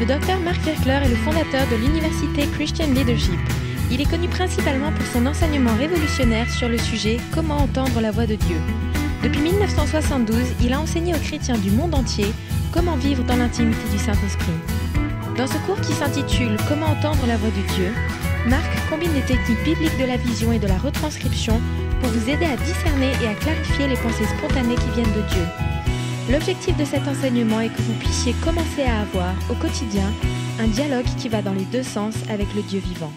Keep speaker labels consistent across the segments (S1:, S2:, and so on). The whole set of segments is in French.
S1: Le docteur Mark Hercler est le
S2: fondateur de l'université Christian Leadership. Il est connu principalement pour son enseignement révolutionnaire sur le sujet Comment entendre la voix de Dieu. Depuis 1972, il a enseigné aux chrétiens du monde entier comment vivre dans l'intimité du Saint-Esprit. Dans ce cours qui s'intitule Comment entendre la voix de Dieu, Marc combine les techniques bibliques de la vision et de la retranscription pour vous aider à discerner et à clarifier les pensées spontanées qui viennent de Dieu. L'objectif de cet enseignement est que vous puissiez commencer à avoir, au quotidien, un dialogue qui va dans les deux sens avec le Dieu vivant.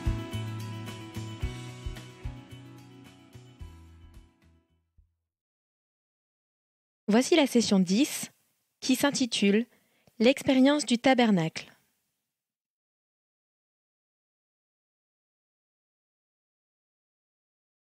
S2: Voici la session 10 qui s'intitule L'expérience du tabernacle.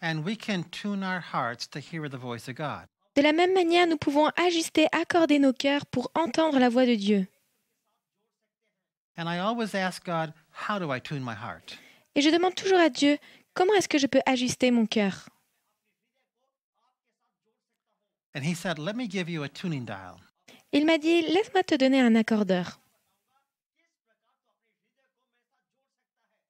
S3: De
S2: la même manière, nous pouvons ajuster, accorder nos cœurs pour entendre la voix de Dieu. Et je demande toujours à Dieu, comment est-ce que je peux ajuster mon cœur Il m'a dit, laisse-moi te donner un accordeur.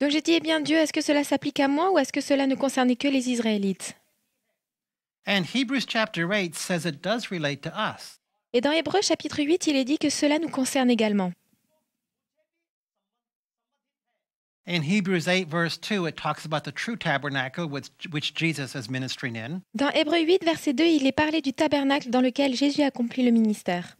S2: Donc j'ai dit, eh bien Dieu, est-ce que cela s'applique à moi ou est-ce que cela ne concernait que les Israélites Et dans Hébreux chapitre 8, il est dit que cela nous concerne également.
S3: Dans Hébreux 8,
S2: verset 2, il est parlé du tabernacle dans lequel Jésus accomplit le ministère.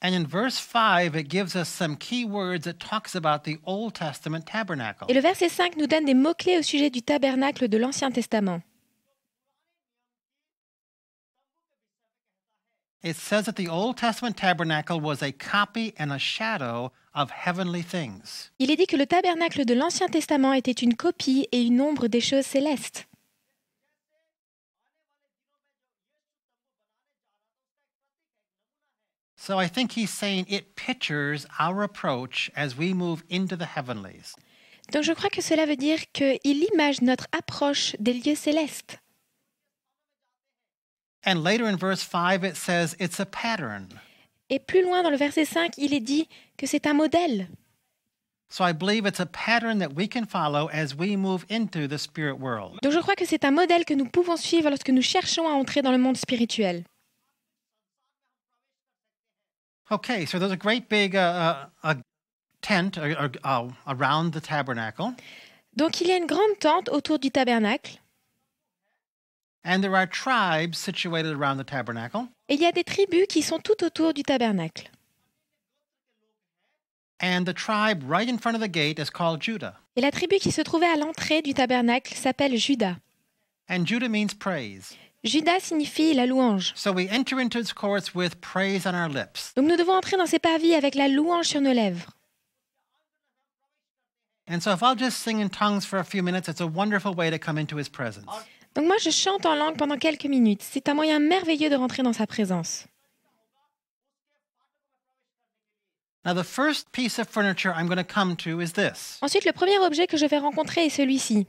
S3: And in verse 5, it gives us some key words that talks about the Old Testament tabernacle. Et le verset
S2: 5 nous donne des mots-clés au sujet du tabernacle de l'Ancien Testament.
S3: It says that the Old Testament tabernacle was a copy and a shadow of heavenly things.
S2: Il est dit que le tabernacle de l'Ancien Testament était une copie et une ombre des choses célestes. Donc je crois que cela veut dire qu'il image notre approche des lieux célestes. Et plus loin dans le verset 5, il est dit que c'est un modèle.
S3: Donc je
S2: crois que c'est un modèle que nous pouvons suivre lorsque nous cherchons à entrer dans le monde spirituel.
S3: Okay, so there's a great big uh, uh, tent around the tabernacle.
S2: Donc il y a une grande tente autour du tabernacle.
S3: And there are tribes situated around the tabernacle.
S2: Et il y a des tribus qui sont tout autour du tabernacle.
S3: And the tribe right in front of the gate is called Judah.
S2: Et la tribu qui se trouvait à l'entrée du tabernacle s'appelle Judas.
S3: And Judah means praise.
S2: Judas signifie la louange. Donc nous devons entrer dans ses parvis avec la louange sur nos lèvres.
S3: minutes,
S2: Donc moi je chante en langue pendant quelques minutes. C'est un moyen merveilleux de rentrer dans sa présence.
S3: Ensuite le
S2: premier objet que je vais rencontrer est celui-ci.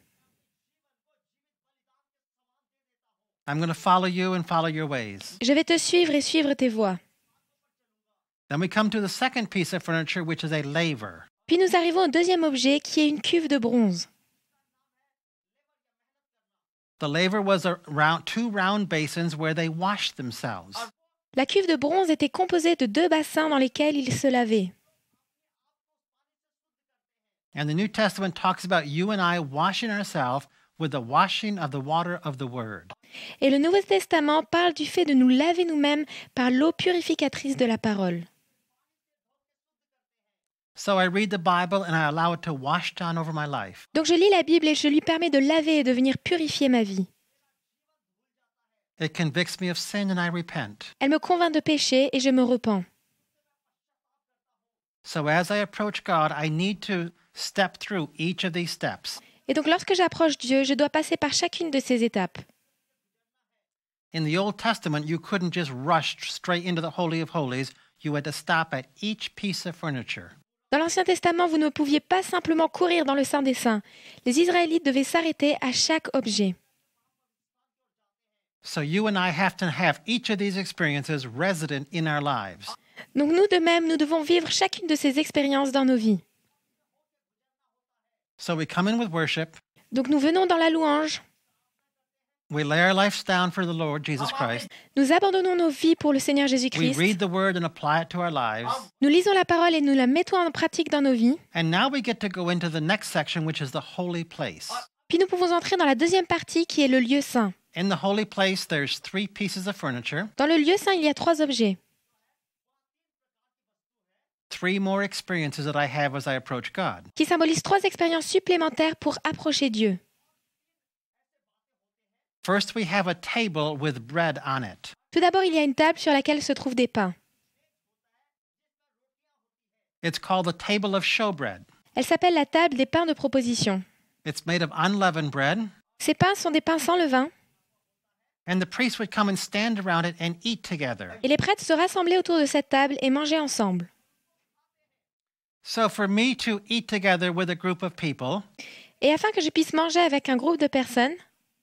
S3: I'm going to follow you and follow your ways.
S2: Je vais te suivre et suivre tes voies.
S3: Then we come to the second piece of furniture, which is a laver.
S2: Puis nous arrivons au deuxième objet qui est une cuve de bronze.
S3: The laver was a round, two round basins where they washed themselves.
S2: La cuve de bronze était composée de deux bassins dans lesquels ils se lavaient.
S3: And the New Testament talks about you and I washing ourselves with the washing of the water of the word.
S2: Et le Nouveau Testament parle du fait de nous laver nous-mêmes par l'eau purificatrice de la parole. Donc je lis la Bible et je lui permets de laver et de venir purifier ma vie.
S3: Elle me
S2: convainc de péché et je me repens. Et donc lorsque j'approche Dieu, je dois passer par chacune de ces étapes. Dans l'Ancien Testament, vous ne pouviez pas simplement courir dans le Saint des Saints. Les Israélites devaient s'arrêter à chaque objet. Donc nous de même, nous devons vivre chacune de ces expériences dans nos vies.
S3: Donc
S2: nous venons dans la louange. Nous abandonnons nos vies pour le Seigneur Jésus-Christ. Nous lisons la parole et nous la mettons en pratique dans nos vies. Puis nous pouvons entrer dans la deuxième partie qui est le lieu saint.
S3: Dans le
S2: lieu saint, il y a trois objets. Qui symbolisent trois expériences supplémentaires pour approcher Dieu. Tout d'abord, il y a une table sur laquelle se trouvent des pains. Elle s'appelle la table des pains de proposition.
S3: Ces
S2: pains sont des pains sans levain. Et les prêtres se rassemblaient autour de cette table et mangeaient ensemble. Et afin que je puisse manger avec un groupe de personnes.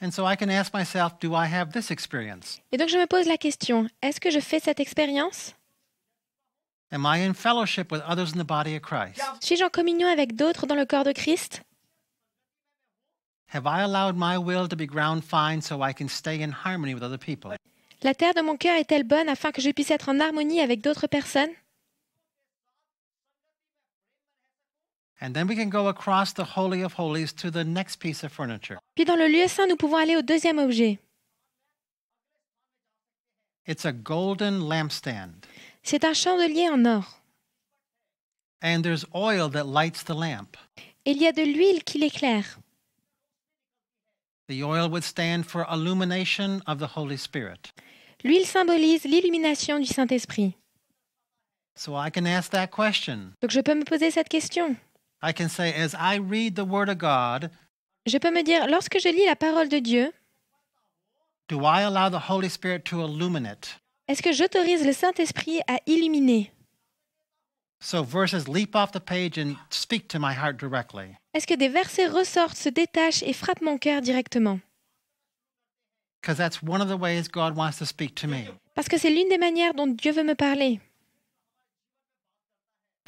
S2: Et donc je me pose la question, est-ce que je fais cette expérience
S3: Am I in Suis-je
S2: en communion avec d'autres dans le corps de Christ La terre de mon cœur est-elle bonne afin que je puisse être en harmonie avec d'autres personnes Puis dans le lieu saint, nous pouvons aller au deuxième objet. C'est un chandelier en or.
S3: And there's oil that lights the lamp.
S2: Et il y a de l'huile qui l'éclaire.
S3: L'huile
S2: symbolise l'illumination du Saint-Esprit. So Donc je peux me poser cette question
S3: je
S2: peux me dire, lorsque je lis la parole de Dieu,
S3: do I allow the Holy Spirit to
S2: Est-ce que j'autorise le Saint-Esprit à illuminer?
S3: So verses leap off the page and speak to my heart directly.
S2: Est-ce que des versets ressortent, se détachent et frappent mon cœur directement?
S3: Because that's one of the ways God wants to speak to me.
S2: Parce que c'est l'une des manières dont Dieu veut me parler.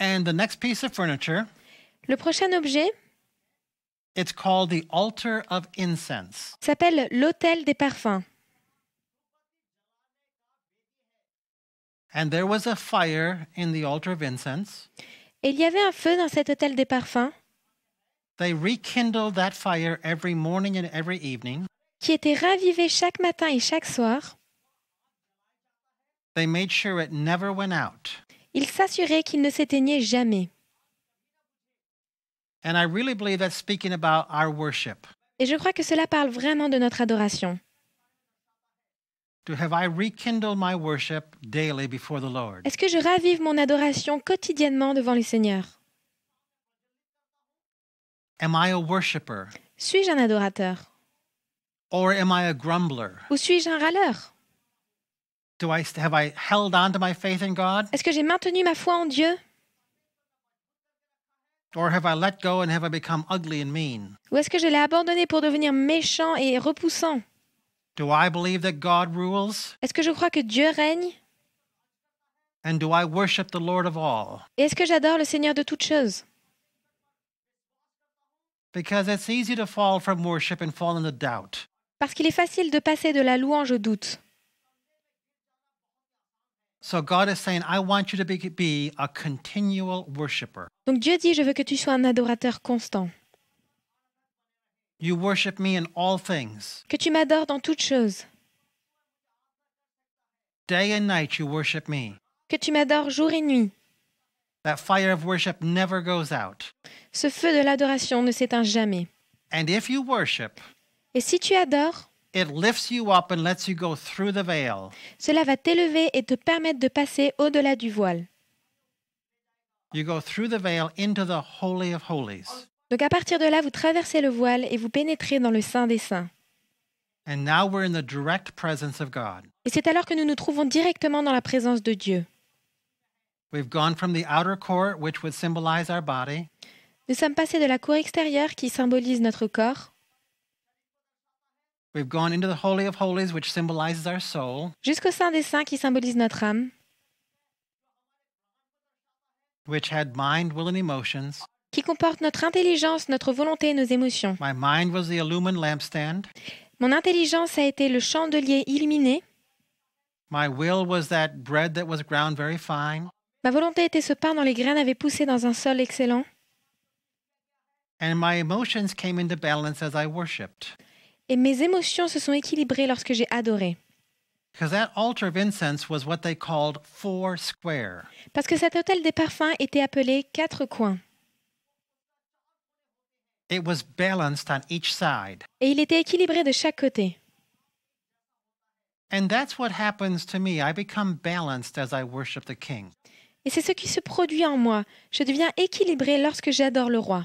S3: And the next piece of furniture,
S2: le prochain objet
S3: it's called the altar of incense.
S2: s'appelle l'autel des parfums.
S3: And there was a fire in the altar of incense.
S2: il y avait un feu dans cet autel des parfums
S3: They rekindled that fire every morning and every evening.
S2: qui était ravivé chaque matin et chaque soir.
S3: They made sure it never went out.
S2: Il s'assurait qu'il ne s'éteignait jamais. Et je crois que cela parle vraiment de notre adoration.
S3: Est-ce
S2: que je ravive mon adoration quotidiennement devant le Seigneur? Suis-je un adorateur? Ou suis-je un râleur?
S3: Est-ce
S2: que j'ai maintenu ma foi en Dieu?
S3: Ou est-ce
S2: que je l'ai abandonné pour devenir méchant et repoussant?
S3: Est-ce
S2: que je crois que Dieu règne? Et est-ce que j'adore le Seigneur de toutes choses? Parce qu'il est facile de passer de la louange au doute.
S3: So God is saying, I want you to be, be a continual worshiper.
S2: Donc Dieu dit, je veux que tu sois un adorateur constant.
S3: You worship me in all things.
S2: Que tu m'adores dans toutes choses.
S3: Day and night you worship me.
S2: Que tu m'adores jour et nuit.
S3: That fire of worship never goes out.
S2: Ce feu de l'adoration ne s'éteint jamais.
S3: And if you worship,
S2: et si tu adores,
S3: cela
S2: va t'élever et te permettre de passer au-delà du voile.
S3: go through the veil into the holy of holies.
S2: Donc à partir de là, vous traversez le voile et vous pénétrez dans le Saint des Saints.
S3: And now we're in the direct presence of God.
S2: Et c'est alors que nous nous trouvons directement dans la présence de Dieu.
S3: We've gone from the outer which symbolize our body.
S2: Nous sommes passés de la cour extérieure qui symbolise notre corps Jusqu'au Saint des Saints qui symbolise notre âme.
S3: Which had mind, will and emotions.
S2: Qui comporte notre intelligence, notre volonté et nos émotions.
S3: My mind was the illumined lampstand.
S2: Mon intelligence a été le chandelier illuminé.
S3: My will was that bread that was ground very fine.
S2: Ma volonté était ce pain dont les graines avaient poussé dans un sol excellent.
S3: And my emotions came into balance as I worshipped.
S2: Et mes émotions se sont équilibrées lorsque j'ai adoré. Parce que cet autel des parfums était appelé quatre coins. Et il était équilibré de chaque côté. Et c'est ce qui se produit en moi. Je deviens équilibré lorsque j'adore le roi.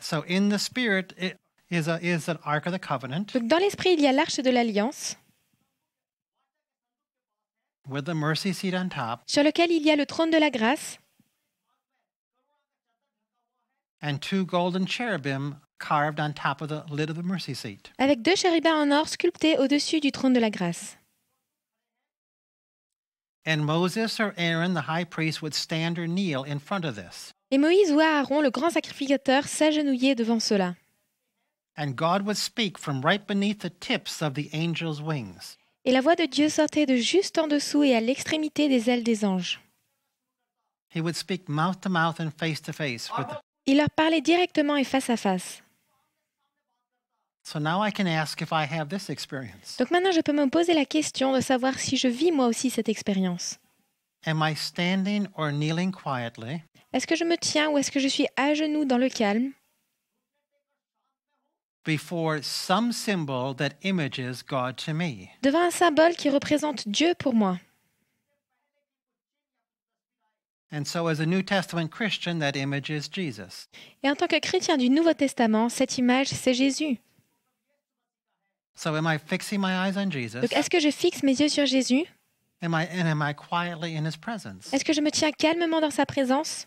S3: So in the spirit it is a, is an ark of the covenant. Donc dans l'esprit,
S2: il y a l'arche de l'alliance.
S3: With the mercy seat on top.
S2: Sur lequel il y a le trône de la grâce.
S3: And two golden cherubim carved on top of the lid of the mercy seat.
S2: Avec deux chérubins en or sculptés au-dessus du trône de la grâce.
S3: And Moses or Aaron, the high priest, would stand or kneel in front of this.
S2: Et Moïse voit Aaron, le grand sacrificateur, s'agenouiller devant cela. Et la voix de Dieu sortait de juste en dessous et à l'extrémité des ailes des anges.
S3: Il leur
S2: parlait directement et face à face. Donc maintenant je peux me poser la question de savoir si je vis moi aussi cette expérience.
S3: Am I standing or kneeling quietly?
S2: Est-ce que je me tiens ou est-ce que je suis à genoux dans le calme devant un symbole qui représente Dieu pour moi. Et en tant que chrétien du Nouveau Testament, cette image, c'est Jésus.
S3: Donc, est-ce
S2: que je fixe mes yeux sur Jésus
S3: Est-ce
S2: que je me tiens calmement dans sa présence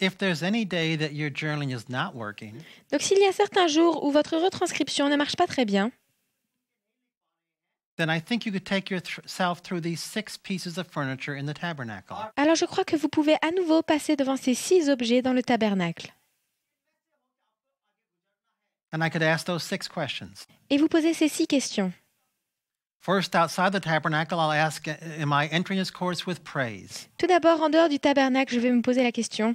S2: Donc s'il y a certains jours où votre retranscription ne marche pas très bien, alors je crois que vous pouvez à nouveau passer devant ces six objets dans le tabernacle. Et vous posez ces six questions. Tout d'abord, en dehors du tabernacle, je vais me poser la question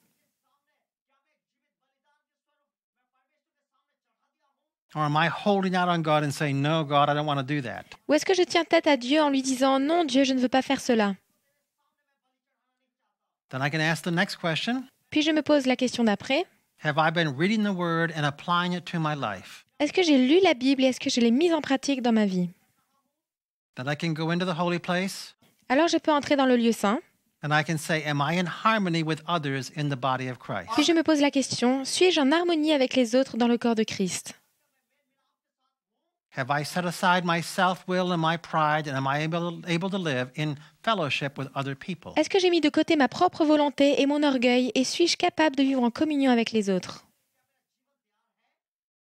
S2: Ou est-ce que je tiens tête à Dieu en lui disant, non, Dieu, je ne veux pas faire cela? Puis je me pose la question d'après.
S3: Have word and applying
S2: Est-ce que j'ai lu la Bible et est-ce que je l'ai mise en pratique dans ma vie?
S3: Alors
S2: je peux entrer dans le lieu saint.
S3: And Puis je
S2: me pose la question, suis-je en harmonie avec les autres dans le corps de Christ?
S3: Have I set aside my self-will and my pride and am I able, able to live in fellowship with other people? Est-ce que
S2: j'ai mis de côté ma propre volonté et mon orgueil et suis-je capable de vivre en communion avec les autres?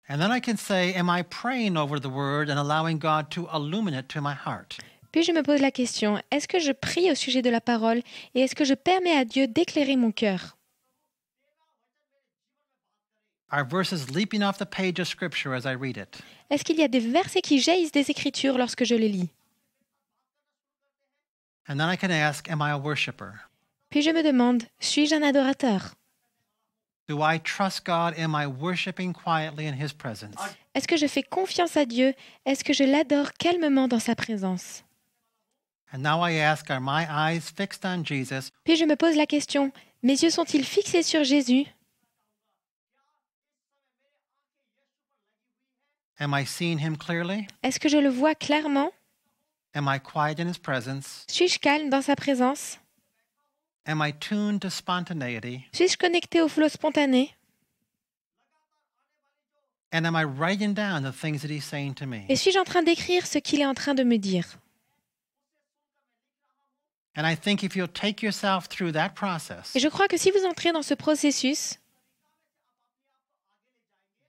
S3: And then I can say, am I praying over the word and allowing God to illuminate to my heart?
S2: Puis je me pose la question, est-ce que je prie au sujet de la parole et est-ce que je permets à Dieu d'éclairer mon cœur?
S3: Are verses leaping off the page of scripture as I read it?
S2: Est-ce qu'il y a des versets qui jaillissent des Écritures lorsque je les lis Puis je me demande, suis-je un adorateur Est-ce que je fais confiance à Dieu Est-ce que je l'adore calmement dans sa présence
S3: Puis je
S2: me pose la question, mes yeux sont-ils fixés sur Jésus
S3: Am I seeing him clearly?
S2: Est-ce que je le vois clairement?
S3: Am I quiet in his presence?
S2: Suis-je calme dans sa présence?
S3: Am I tuned to spontaneity?
S2: Suis-je connecté au flot spontané?
S3: And am I writing down the things that he's saying to me? Et
S2: suis-je en train d'écrire ce qu'il est en train de me dire?
S3: And I think if you'll take yourself through that process,
S2: Et je crois que si vous entrez dans ce processus,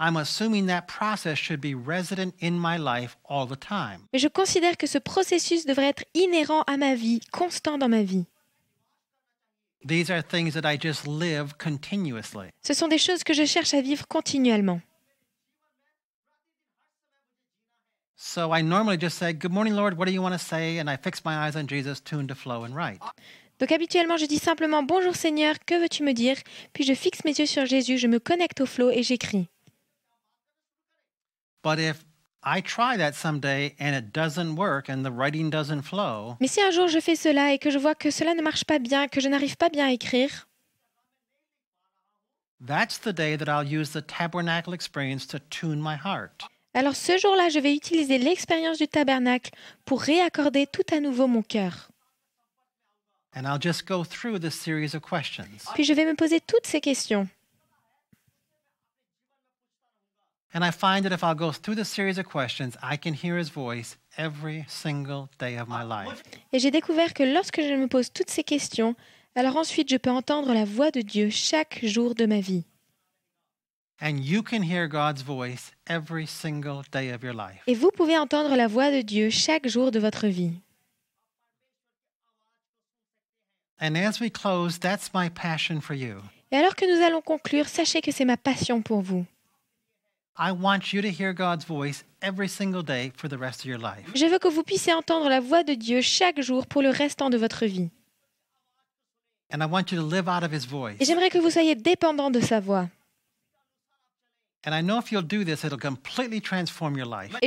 S2: Mais je considère que ce processus devrait être inhérent à ma vie, constant dans ma vie.
S3: These are things that I just live continuously.
S2: Ce sont des choses que je cherche à vivre continuellement.
S3: So I normally just say, "Good morning, Lord. What do you want to say?" and I fix my eyes on Jesus, to flow and
S2: Donc habituellement, je dis simplement Bonjour Seigneur, que veux-tu me dire Puis je fixe mes yeux sur Jésus, je me connecte au flot et j'écris.
S3: Mais
S2: si un jour je fais cela et que je vois que cela ne marche pas bien, que je n'arrive pas bien à écrire.
S3: That's the day that I'll use the tabernacle experience to tune my heart.
S2: Alors ce jour-là, je vais utiliser l'expérience du tabernacle pour réaccorder tout à nouveau mon cœur.
S3: And I'll just go through this series of questions. Puis je
S2: vais me poser toutes ces questions. Et j'ai découvert que lorsque je me pose toutes ces questions, alors ensuite je peux entendre la voix de Dieu chaque jour de ma vie. Et vous pouvez entendre la voix de Dieu chaque jour de votre vie. Et alors que nous allons conclure, sachez que c'est ma passion pour vous.
S3: Je veux que
S2: vous puissiez entendre la voix de Dieu chaque jour pour le restant de votre vie.
S3: Et j'aimerais
S2: que vous soyez dépendant de sa voix.
S3: Et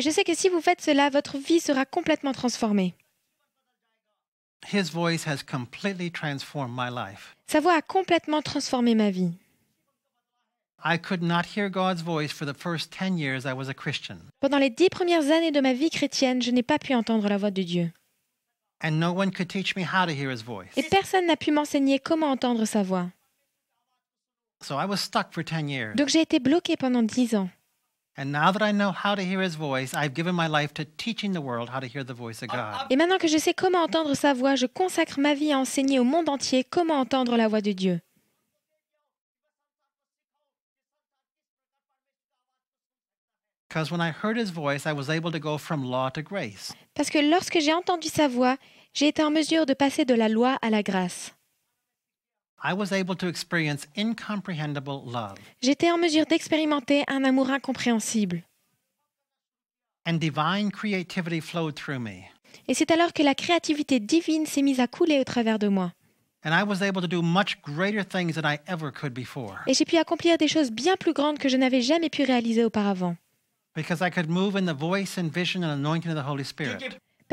S3: je
S2: sais que si vous faites cela, votre vie sera complètement transformée. Sa voix a complètement transformé ma vie. Pendant les dix premières années de ma vie chrétienne, je n'ai pas pu entendre la voix de Dieu. Et personne n'a pu m'enseigner comment entendre sa voix.
S3: Donc
S2: j'ai été bloqué pendant dix ans. Et maintenant que je sais comment entendre sa voix, je consacre ma vie à enseigner au monde entier comment entendre la voix de Dieu. Parce que lorsque j'ai entendu sa voix, j'ai été en mesure de passer de la loi à la grâce. J'étais en mesure d'expérimenter un amour incompréhensible. Et c'est alors que la créativité divine s'est mise à couler au travers de moi. Et j'ai pu accomplir des choses bien plus grandes que je n'avais jamais pu réaliser auparavant. Parce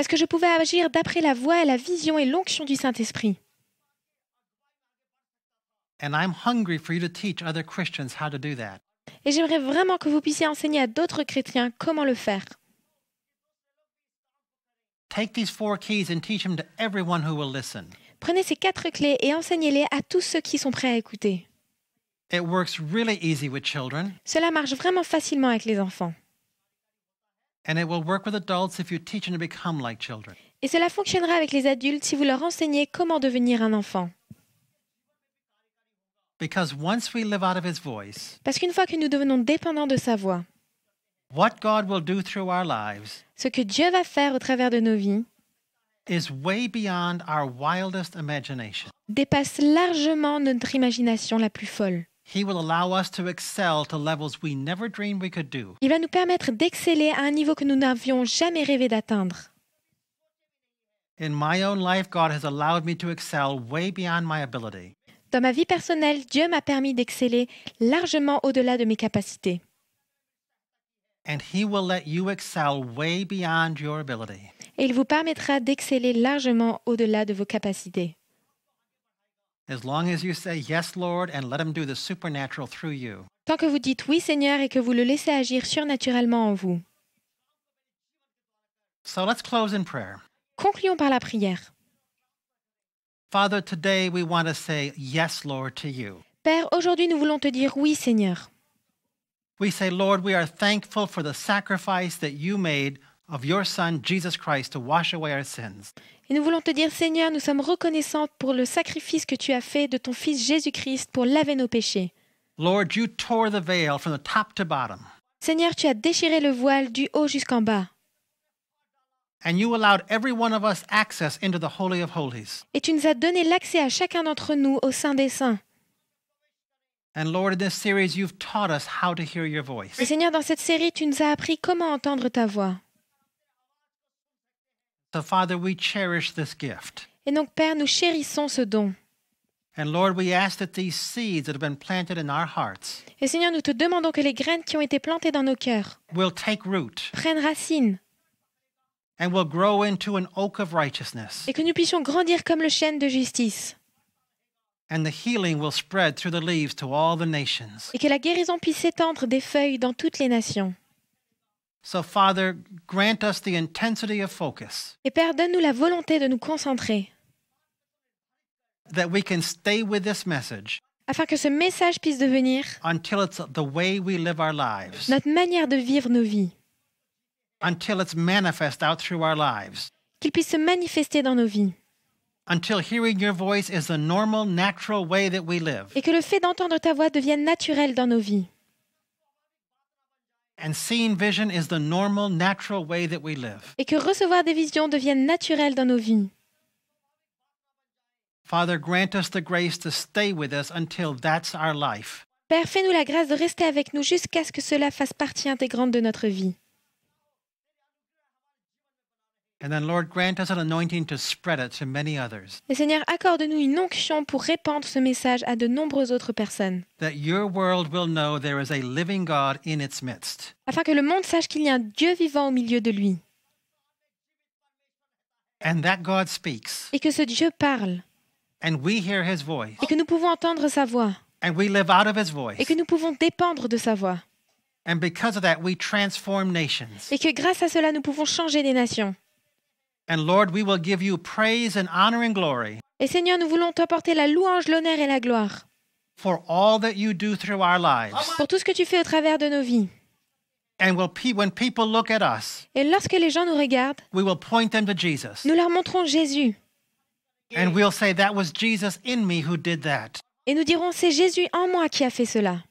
S2: que je pouvais agir d'après la voix et la vision et l'onction du Saint-Esprit. Et j'aimerais vraiment que vous puissiez enseigner à d'autres chrétiens comment le faire. Prenez ces quatre clés et enseignez-les à tous ceux qui sont prêts à écouter.
S3: Cela
S2: marche vraiment facilement avec les enfants. Et cela fonctionnera avec les adultes si vous leur enseignez comment devenir un enfant. Parce qu'une fois que nous devenons dépendants de sa voix, ce que Dieu va faire au travers de nos vies dépasse largement notre imagination la plus folle. Il va nous permettre d'exceller à un niveau que nous n'avions jamais rêvé d'atteindre. Dans ma vie personnelle, Dieu m'a permis d'exceller largement au-delà de mes capacités. Et il vous permettra d'exceller largement au-delà de vos capacités.
S3: as long as you say yes, Lord, and let him do the supernatural through you.
S2: Tant que vous dites oui, Seigneur, et que vous le laissez agir surnaturellement en vous.
S3: So let's close in prayer.
S2: Concluons par la prière.
S3: Father, today we want to say yes, Lord, to you.
S2: Père, aujourd'hui nous voulons te dire oui, Seigneur.
S3: We say, Lord, we are thankful for the sacrifice that you made Christ, wash away our sins.
S2: Et nous voulons te dire, Seigneur, nous sommes reconnaissants pour le sacrifice que tu as fait de ton Fils Jésus-Christ pour laver nos péchés. Lord, Seigneur, tu as déchiré le voile du haut jusqu'en bas. Et tu nous as donné l'accès à chacun d'entre nous au sein des saints. Et Seigneur, dans cette série, tu nous as appris comment entendre ta voix. Et donc, Père, nous chérissons ce don. Et Seigneur, nous te demandons que les graines qui ont été plantées dans nos cœurs prennent racine
S3: et que
S2: nous puissions grandir comme le chêne de justice et que la guérison puisse s'étendre des feuilles dans toutes les nations. Et Père, donne-nous la volonté de nous concentrer afin que ce message puisse devenir
S3: notre
S2: manière de vivre nos vies. Qu'il puisse se manifester dans nos vies. Et que le fait d'entendre ta voix devienne naturel dans nos vies.
S3: Et
S2: que recevoir des visions devienne naturel dans nos vies. Père, fais-nous la grâce de rester avec nous jusqu'à ce que cela fasse partie intégrante de notre vie. Et Seigneur, accorde-nous une onction pour répandre ce message à de nombreuses autres personnes. Afin que le monde sache qu'il y a un Dieu vivant au milieu de lui.
S3: Et
S2: que ce Dieu parle.
S3: Et que
S2: nous pouvons entendre sa voix.
S3: Et que
S2: nous pouvons dépendre de sa voix. Et que grâce à cela, nous pouvons changer des nations. Et Seigneur, nous voulons t'apporter la louange, l'honneur et la gloire.
S3: Pour tout
S2: ce que tu fais au travers de nos vies. et lorsque les gens nous regardent, nous leur montrons Jésus. Et nous dirons, c'est Jésus en moi qui a fait cela.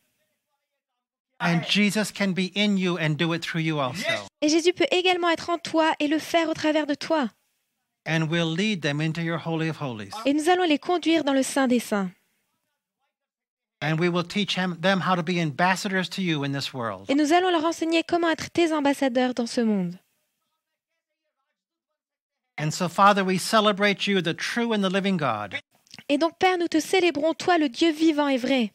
S2: Et Jésus peut également être en toi et le faire au travers de toi. Et nous allons les conduire dans le saint des saints. Et nous allons leur enseigner comment être tes ambassadeurs dans ce monde. Et donc Père, nous te célébrons toi le Dieu vivant et vrai.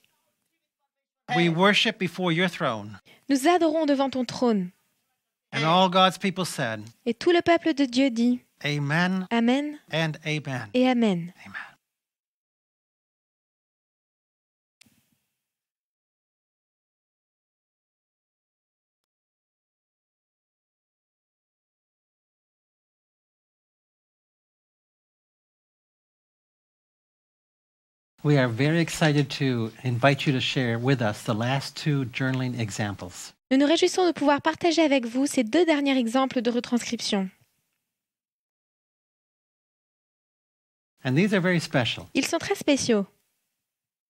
S3: Nous
S2: adorons devant ton trône. Et tout le peuple de Dieu dit
S1: Amen, Amen. et Amen. amen. we are
S3: very excited to invite you to share with us the last two journaling examples.
S1: Nous nous
S2: réjouissons de pouvoir partager avec vous ces deux derniers exemples de retranscription.
S3: And these are very special.
S2: Ils sont très spéciaux.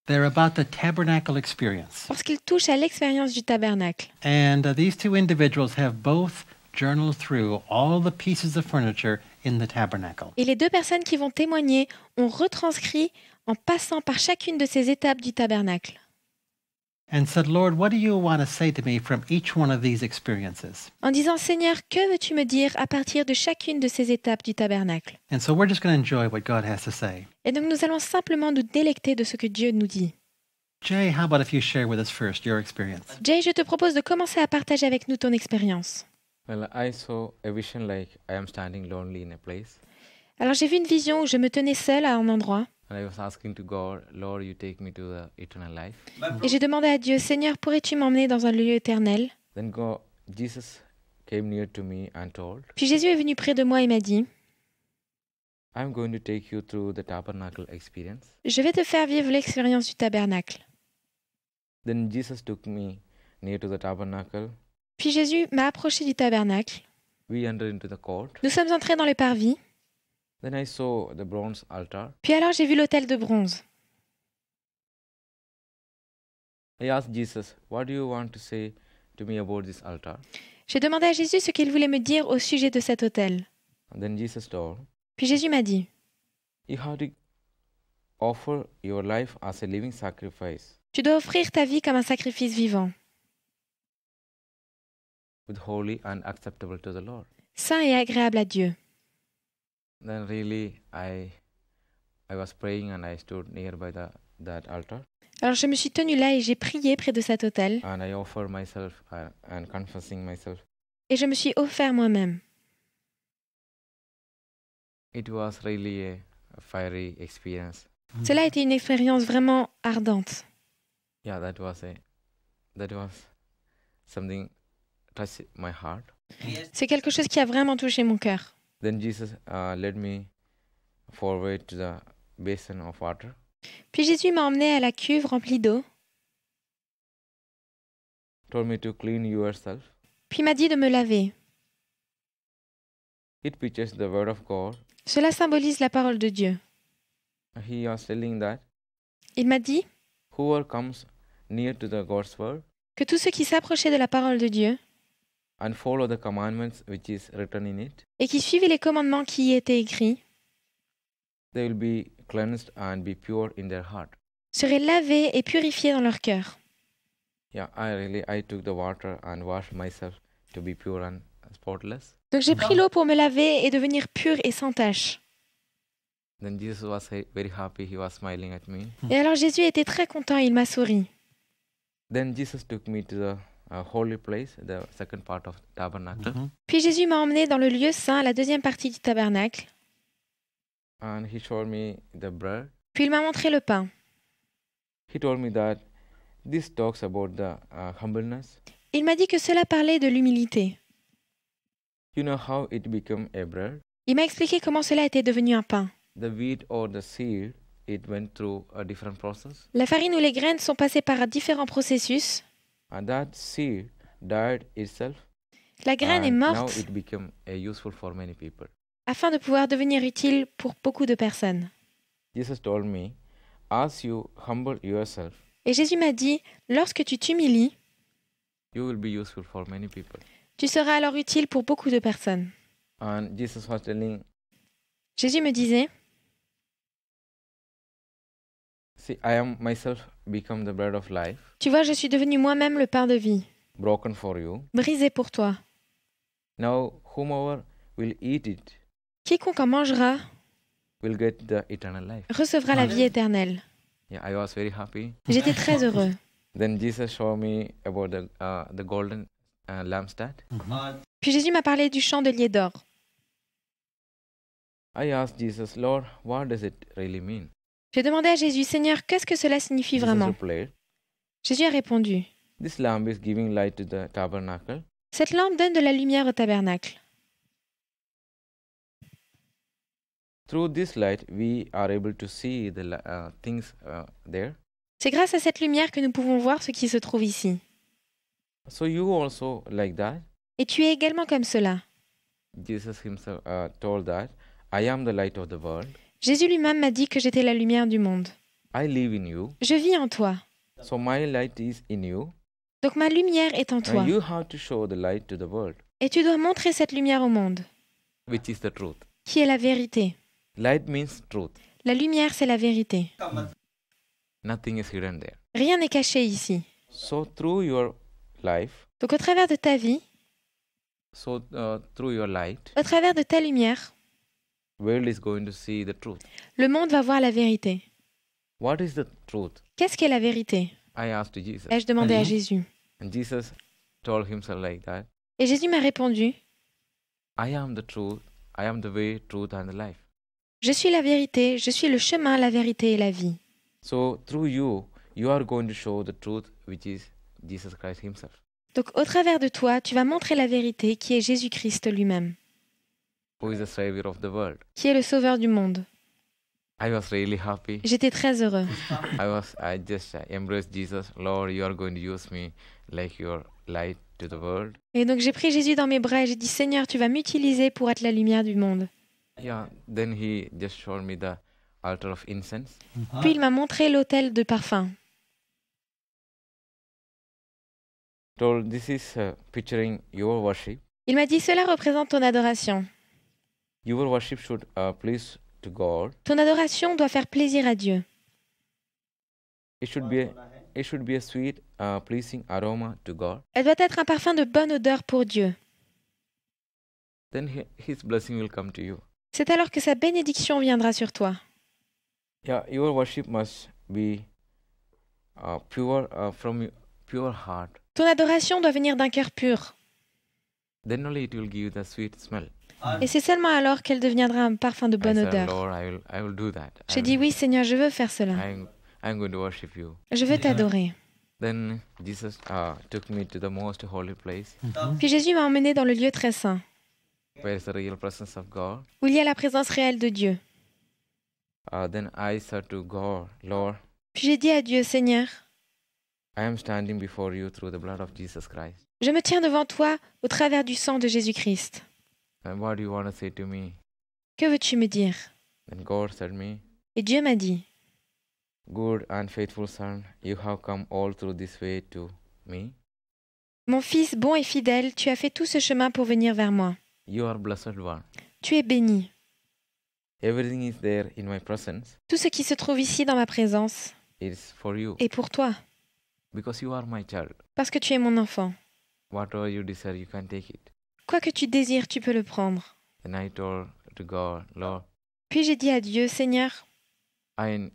S3: They're about the tabernacle experience.
S2: Parce qu'ils touchent à l'expérience du tabernacle.
S3: And uh, these two individuals have both journaled through all the pieces of furniture in the tabernacle.
S2: Et les deux personnes qui vont témoigner ont retranscrit en passant par chacune de ces étapes du tabernacle. En disant, Seigneur, que veux-tu me dire à partir de chacune de ces étapes du tabernacle? Et donc nous allons simplement nous délecter de ce que Dieu nous dit.
S1: Jay, je
S2: te propose de commencer à partager avec nous ton expérience. Alors j'ai vu une vision où je me tenais seul à un endroit.
S1: Et j'ai
S2: demandé à Dieu, Seigneur, pourrais-tu m'emmener dans un lieu éternel Puis Jésus est venu près de moi et m'a dit,
S1: je
S2: vais te faire vivre l'expérience du tabernacle. Puis Jésus m'a approché du tabernacle. Nous sommes entrés dans le parvis.
S1: Then I saw the bronze altar.
S2: Puis alors j'ai vu l'autel de bronze.
S1: I asked Jesus, "What do you want to say to me about this altar?"
S2: J'ai demandé à Jésus ce qu'il voulait me dire au sujet de cet autel.
S1: then Jesus told,
S2: Puis Jésus m'a dit,
S1: "You have to offer your life as a living sacrifice
S2: Tu dois offrir ta vie comme un sacrifice vivant,
S1: with holy and acceptable to the Lord."
S2: saint et agréable à Dieu
S1: then really I I was praying and I stood nearby the, that altar.
S2: Alors je me suis tenu là et j'ai prié près de cet autel.
S1: And I offered myself uh, and confessing myself.
S2: Et je me suis offert moi-même.
S1: It was really a, a fiery experience.
S2: Cela a été une expérience vraiment ardente.
S1: Yeah, that was a, that was something touched my heart.
S2: C'est quelque chose qui a vraiment touché mon cœur.
S1: Then Jesus uh, led me forward to the basin of water.
S2: Puis Jésus m'a emmené à la cuve remplie d'eau.
S1: Told me to clean yourself.
S2: Puis m'a dit de me laver.
S1: It pictures the word of God.
S2: Cela symbolise la parole de Dieu.
S1: He was telling that. Il m'a dit. Whoever comes near to the God's word.
S2: Que tous ceux qui s'approchaient de la parole de Dieu
S1: and follow the commandments which is written in it,
S2: et qui suivent les commandements qui y étaient écrits,
S1: they will be cleansed and be pure in their heart.
S2: seraient lavés et purifiés dans leur cœur.
S1: Yeah, I really I took the water and washed myself to be pure and spotless.
S2: Donc j'ai pris l'eau pour me laver et devenir pur et sans tache.
S1: Then Jesus was very happy. He was smiling at me. Et alors
S2: Jésus était très content, il m'a souri.
S1: Then Jesus took me to the Mm-hmm.
S2: Puis Jésus m'a emmené dans le lieu saint, la deuxième partie du tabernacle. Puis il m'a montré le pain. Il m'a dit que cela parlait de l'humilité. Il m'a expliqué comment cela était devenu un pain. La farine ou les graines sont passées par différents processus.
S1: La graine est morte
S2: afin de pouvoir devenir utile pour beaucoup de personnes. Et Jésus m'a dit, lorsque tu t'humilies, you tu seras alors utile pour beaucoup de personnes. Jésus me disait,
S1: See, I am myself become the bread of life.
S2: Tu vois, je suis devenu moi-même le pain de vie.
S1: Broken for you.
S2: Brisé pour toi.
S1: Now whomever will eat it.
S2: Quiconque en mangera
S1: will get the eternal life. recevra la vie éternelle. Yeah, I was very happy. J'étais très heureux. Then Jesus showed me about the, uh, the golden uh, lampstand.
S2: Puis Jésus m'a parlé du chandelier d'or.
S1: I asked Jesus, Lord, what does it really mean?
S2: J'ai demandé à Jésus, Seigneur, qu'est-ce que cela signifie vraiment Jésus a répondu, Cette lampe donne de la lumière au tabernacle. C'est grâce à cette lumière que nous pouvons voir ce qui se trouve ici. Et tu es également comme cela.
S1: Jésus lui a dit, that I am the light of
S2: Jésus lui-même m'a dit que j'étais la lumière du monde.
S1: Je vis en toi. Donc
S2: ma lumière est en toi. Et tu dois montrer cette lumière au monde. Qui est la vérité. La lumière, c'est la vérité. Rien n'est caché ici. Donc au travers de ta vie, uh, au travers de ta lumière,
S1: world is going to see the truth.
S2: Le monde va voir la vérité.
S1: What is the truth?
S2: Qu'est-ce qu'est la vérité?
S1: I asked Jesus. Ai-je demandé mm -hmm. à Jésus. And Jesus told himself like that.
S2: Et Jésus m'a répondu.
S1: I am the truth. I am the way, truth and the life.
S2: Je suis la vérité, je suis le chemin, la vérité et la vie.
S1: So through you, you are going to show the truth which is Jesus Christ himself.
S2: Donc au travers de toi, tu vas montrer la vérité qui est Jésus-Christ lui-même. Qui est le sauveur du monde
S1: J'étais très heureux.
S2: Et donc j'ai pris Jésus dans mes bras et j'ai dit Seigneur, tu vas m'utiliser pour être la lumière du monde. Puis il m'a montré l'autel de parfum. Uh, il m'a dit cela représente ton adoration.
S1: Your worship should uh, please to God.
S2: Ton adoration doit faire plaisir à Dieu.
S1: It should be a, it should be a sweet uh, pleasing aroma to God.
S2: Elle doit être un parfum de bonne odeur pour Dieu.
S1: Then he, his blessing will come to you.
S2: C'est alors que sa bénédiction viendra sur toi.
S1: Yeah, your worship must be uh, pure uh, from pure heart.
S2: Ton adoration doit venir d'un cœur pur.
S1: Then only it will give the sweet smell.
S2: Et c'est seulement alors qu'elle deviendra un parfum de bonne odeur. J'ai dit oui Seigneur, je veux faire cela.
S1: Je veux t'adorer. Uh, mhm.
S2: Puis Jésus m'a emmené dans le lieu très saint, où il y a la présence réelle de Dieu. Uh, Puis j'ai dit à Dieu, Seigneur, je me tiens devant toi au travers du sang de Jésus-Christ.
S1: And what do you want to say to me?
S2: Que veux-tu me dire?
S1: And God said me,
S2: Et Dieu m'a dit,
S1: Good and faithful son, you have come all through this way to me.
S2: Mon fils bon et fidèle, tu as fait tout ce chemin pour venir vers moi.
S1: You are blessed one.
S2: Tu es béni.
S1: Everything is there in my presence.
S2: Tout ce qui se trouve ici dans ma présence
S1: is for you. Et pour toi. Because you are my child.
S2: Parce que tu es mon enfant.
S1: Whatever you desire, you can take it.
S2: Quoi que tu désires, tu peux le prendre. Puis j'ai dit à Dieu, Seigneur, j'ai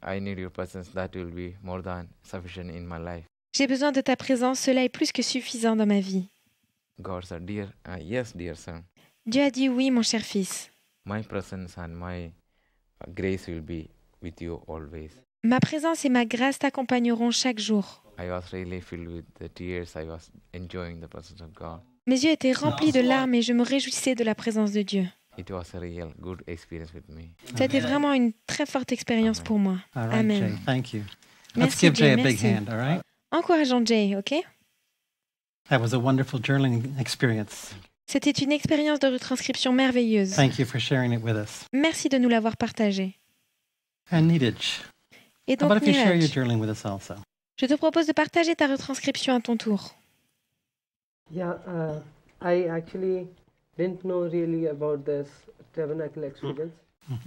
S2: besoin de ta présence, cela est plus que suffisant dans ma vie.
S1: Uh,
S2: Dieu a dit oui, mon cher fils. Ma présence et ma grâce t'accompagneront chaque jour.
S1: I really with the tears. I was enjoying mes yeux étaient remplis de
S2: larmes et je me réjouissais de la présence de Dieu. C'était vraiment une très forte expérience pour moi. Amen. Merci, Jay. Encourageons Jay, OK? C'était une expérience de retranscription merveilleuse. Merci de nous l'avoir partagée. Et donc,
S3: also?
S2: je te propose de partager ta retranscription à ton tour.
S4: Yeah, uh, I actually didn't know really about this tabernacle experience.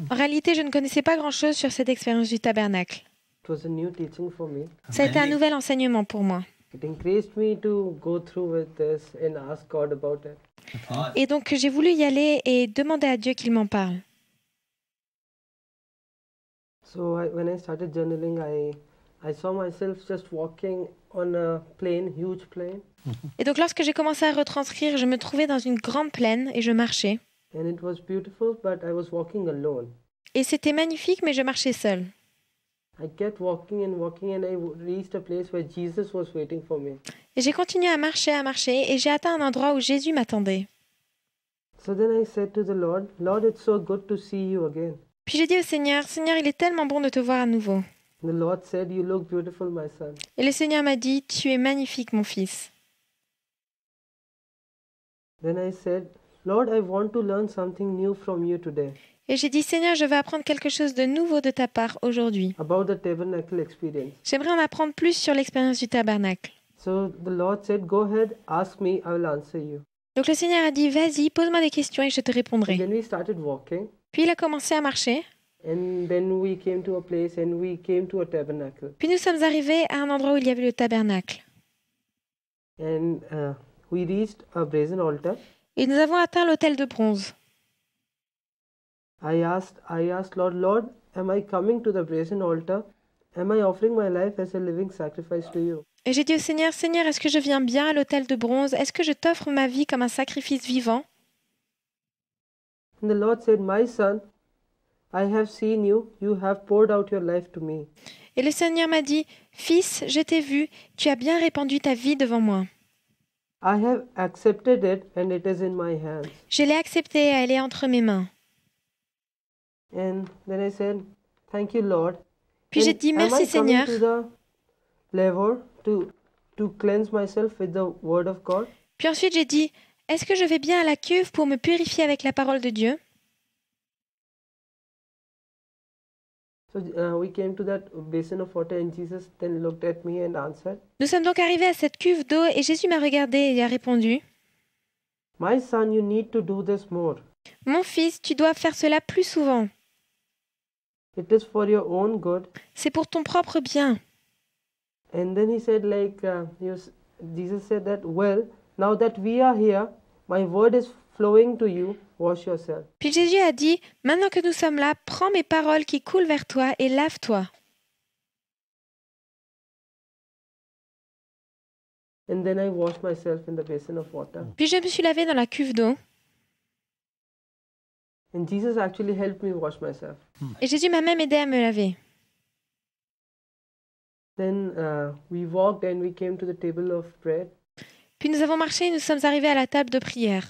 S2: En réalité, je ne connaissais pas grand-chose sur cette expérience du tabernacle.
S4: It was a new teaching for me. Ça a été un
S2: nouvel enseignement pour moi.
S4: It encouraged me to go through with this and ask God about it.
S2: Et donc, j'ai voulu y aller et demander à Dieu qu'il m'en parle.
S4: So I, when I started journaling, I I saw myself just walking on a plane, huge plane.
S2: Et donc lorsque j'ai commencé à retranscrire, je me trouvais dans une grande plaine et je marchais. Et c'était magnifique, mais je marchais seul. Et j'ai continué à marcher, à marcher, et j'ai atteint un endroit où Jésus m'attendait. Puis j'ai dit au Seigneur, Seigneur, il est tellement bon de te voir à nouveau. Et le Seigneur m'a dit, tu es magnifique, mon fils. Et j'ai dit, Seigneur, je veux apprendre quelque chose de nouveau de ta part aujourd'hui. J'aimerais en apprendre plus sur l'expérience du tabernacle. Donc le Seigneur a dit, vas-y, pose-moi des questions et je te répondrai. Puis il a commencé à marcher. Puis nous sommes arrivés à un endroit où il y avait le tabernacle.
S4: And, uh, We reached a brazen altar.
S2: Et nous avons atteint l'autel de bronze.
S4: I asked, I asked Lord, Lord, am I coming to the brazen altar? Am I offering my life as a living sacrifice to you?
S2: Et j'ai dit au Seigneur, Seigneur, est-ce que je viens bien à l'autel de bronze? Est-ce que je t'offre ma vie comme un sacrifice vivant?
S4: And the Lord said, My son,
S2: I have seen you. You have poured out your life to me. Et le Seigneur m'a dit, Fils, je t'ai vu. Tu as bien répandu ta vie devant moi. Je l'ai acceptée, elle est entre mes mains. Puis j'ai dit merci Seigneur. Puis ensuite j'ai dit, est-ce que je vais bien à la cuve pour me purifier avec la parole de Dieu?
S4: So, uh, we came to that basin of water and Jesus then looked at me and answered.
S2: Nous sommes donc arrivés à cette cuve d'eau et Jésus m'a regardé et a répondu.
S4: My son, you need to do this more.
S2: Mon fils, tu dois faire cela plus souvent.
S4: It is for your own good. C'est pour ton propre bien. And then he said like uh, Jesus said that well, now that we are here, my word is
S2: puis Jésus a dit Maintenant que nous sommes là, prends mes paroles qui coulent vers toi et lave-toi. Puis je me suis lavé dans la cuve d'eau. Hmm. Et Jésus m'a même aidé à me laver. Puis nous avons marché et nous sommes arrivés à la table de prière.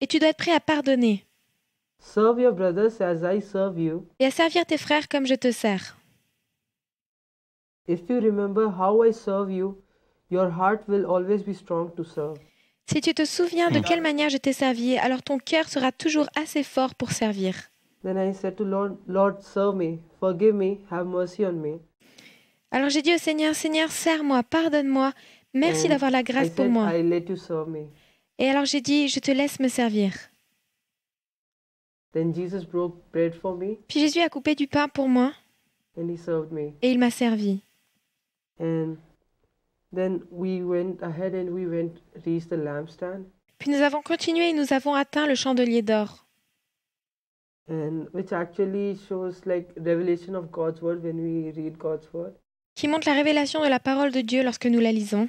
S2: Et tu dois être prêt à pardonner.
S4: Serve your brothers as I serve you.
S2: Et à servir tes frères comme je te sers. Si tu te souviens de hmm. quelle manière je t'ai servi, alors ton cœur sera toujours assez fort pour servir. Alors j'ai dit au Seigneur, Seigneur, sers moi pardonne-moi, merci d'avoir la grâce pour moi. Et alors j'ai dit, je te laisse me servir. Puis Jésus a coupé du pain pour moi. Et il m'a servi. Puis nous avons continué et nous avons atteint le chandelier d'or. Qui montre la révélation de la parole de Dieu lorsque nous la lisons.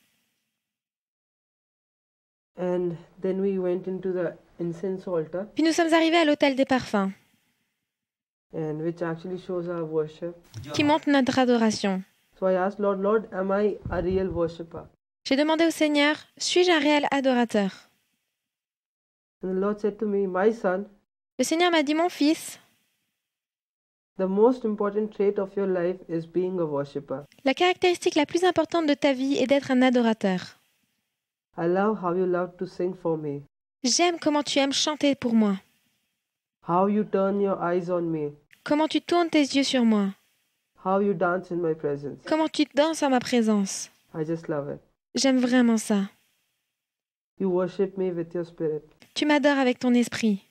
S4: Puis nous
S2: sommes arrivés à l'autel des parfums, qui montre notre adoration. J'ai demandé au Seigneur, suis-je un réel adorateur Le Seigneur m'a dit, mon fils, la caractéristique la plus importante de ta vie est d'être un adorateur.
S4: I love how you love to sing for me.
S2: J'aime comment tu aimes chanter pour moi.
S4: How you turn your eyes on me.
S2: Comment tu tournes tes yeux sur moi.
S4: How you dance in my presence.
S2: Comment tu danses en ma présence.
S4: I just love it.
S2: J'aime vraiment ça. You
S4: worship me with your spirit.
S2: Tu m'adores avec ton esprit.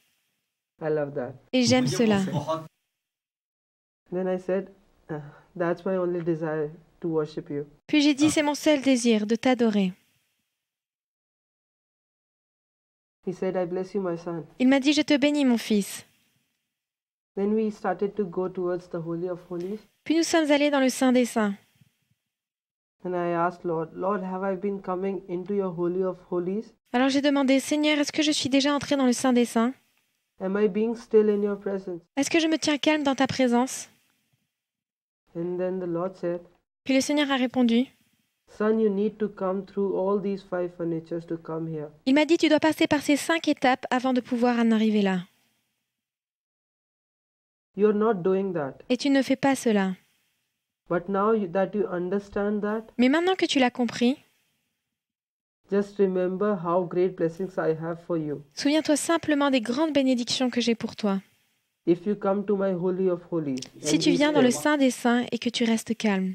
S4: I love that. Et j'aime cela. Then I said, ah, That's my only desire to worship you.
S2: Puis j'ai dit, c'est mon seul désir de t'adorer. Il m'a dit, je te bénis, mon fils. Puis nous sommes allés dans le Saint des Saints. Alors j'ai demandé, Seigneur, est-ce que je suis déjà entré dans le Saint des Saints?
S4: Est-ce
S2: que je me tiens calme dans ta présence? Puis le Seigneur a répondu, il m'a dit, tu dois passer par ces cinq étapes avant de pouvoir en arriver là.
S4: Et
S2: tu ne fais pas cela. Mais maintenant que tu l'as compris,
S4: Souviens-toi
S2: simplement des grandes bénédictions que j'ai pour toi.
S4: si tu viens dans le Saint
S2: des Saints et que tu restes calme.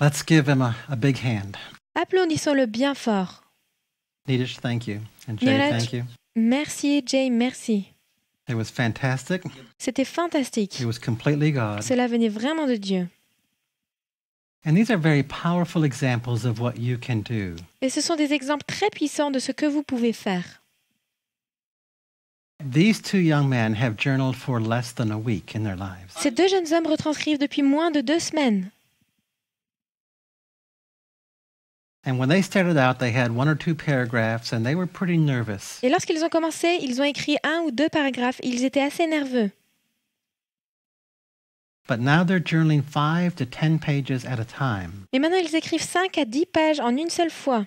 S3: Let's give him a, a big hand.
S2: Applaudissons-le bien fort.
S3: Nidish, thank you. And Jay, Niraj, thank you.
S2: Merci, Jay, merci.
S3: It was fantastic.
S2: C'était fantastique.
S3: It was completely God. Cela
S2: venait vraiment de Dieu.
S3: And these are very powerful examples of what you can do.
S2: Et ce sont des exemples très puissants de ce que vous pouvez faire.
S3: These two young men have journaled for less than a week in their lives.
S2: Ces deux jeunes hommes retranscrivent depuis moins de deux semaines. Et lorsqu'ils ont commencé, ils ont écrit un ou deux paragraphes. Ils étaient assez nerveux.
S3: But now they're journaling five to ten pages at a time.
S2: Et maintenant ils écrivent 5 à 10 pages en une seule fois.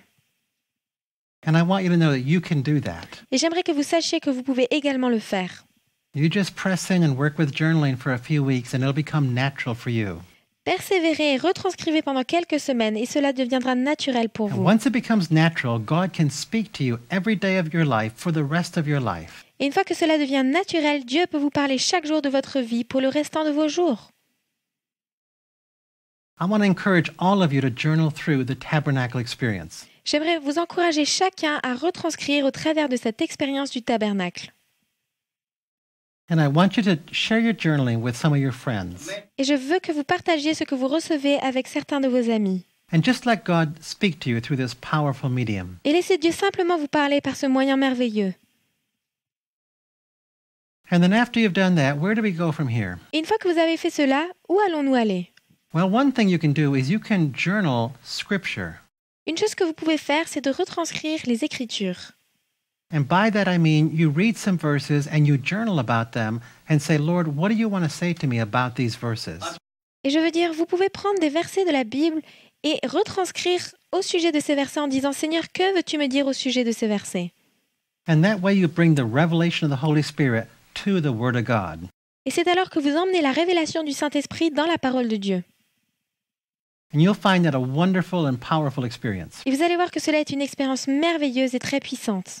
S3: And I want you to know that you can do that.
S2: Et j'aimerais que vous sachiez que vous pouvez également le faire.
S3: You just press in and work with journaling for a few weeks and it'll become natural for you.
S2: Persévérez et retranscrivez pendant quelques semaines et cela deviendra naturel pour vous. Et une fois que cela devient naturel, Dieu peut vous parler chaque jour de votre vie pour le restant de vos jours. J'aimerais vous encourager chacun à retranscrire au travers de cette expérience du tabernacle.
S3: Et je
S2: veux que vous partagiez ce que vous recevez avec certains de vos amis. Et laissez Dieu simplement vous parler par ce moyen merveilleux. Et une fois que vous avez fait cela, où allons-nous aller? Une chose que vous pouvez faire, c'est de retranscrire les Écritures. Et je veux dire, vous pouvez prendre des versets de la Bible et retranscrire au sujet de ces versets en disant, Seigneur, que veux-tu me dire au sujet de ces versets? Et c'est alors que vous emmenez la révélation du Saint-Esprit dans la parole de Dieu. Et vous allez voir que cela est une expérience merveilleuse et très puissante.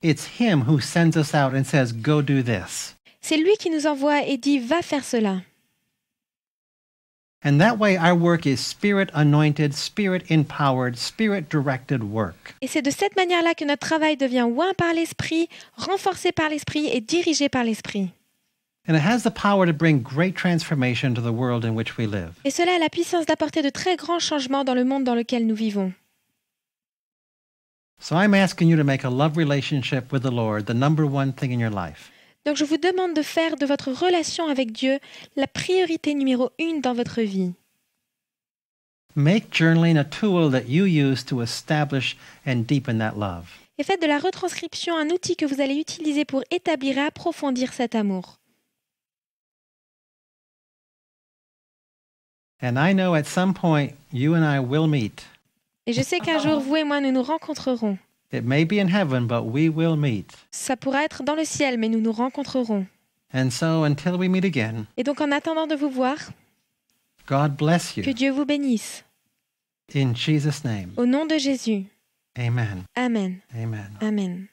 S2: C'est lui qui nous envoie et dit va faire cela.
S3: spirit spirit spirit
S2: Et c'est de cette manière-là que notre travail devient oint par l'esprit, renforcé par l'esprit et dirigé par l'esprit.
S3: Et cela
S2: a la puissance d'apporter de très grands changements dans le monde dans lequel nous vivons.
S3: So I'm asking you to make a love relationship with the Lord the number one thing in your life.
S2: Donc je vous demande de faire de votre relation avec Dieu la priorité numéro une dans votre vie.
S3: Make journaling a tool that you use to establish and deepen that love.
S2: Et faites de la retranscription un outil que vous allez utiliser pour établir et approfondir cet amour.
S3: And I know at some point you and I will meet.
S2: Et je sais qu'un jour, vous et moi, nous nous rencontrerons. Ça pourrait être dans le ciel, mais nous nous rencontrerons.
S3: Et
S2: donc, en attendant de vous voir,
S3: que
S2: Dieu vous bénisse. Au nom de Jésus.
S4: Amen.
S1: Amen.